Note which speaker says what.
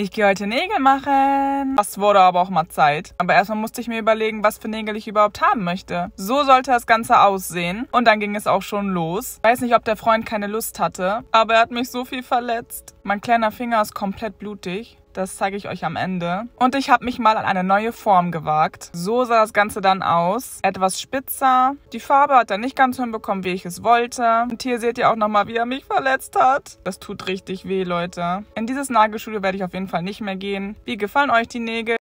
Speaker 1: Ich gehe heute Nägel machen. Das wurde aber auch mal Zeit. Aber erstmal musste ich mir überlegen, was für Nägel ich überhaupt haben möchte. So sollte das Ganze aussehen. Und dann ging es auch schon los. Weiß nicht, ob der Freund keine Lust hatte, aber er hat mich so viel verletzt. Mein kleiner Finger ist komplett blutig. Das zeige ich euch am Ende. Und ich habe mich mal an eine neue Form gewagt. So sah das Ganze dann aus. Etwas spitzer. Die Farbe hat er nicht ganz hinbekommen, wie ich es wollte. Und hier seht ihr auch nochmal, wie er mich verletzt hat. Das tut richtig weh, Leute. In dieses Nagelstudio werde ich auf jeden Fall nicht mehr gehen. Wie gefallen euch die Nägel?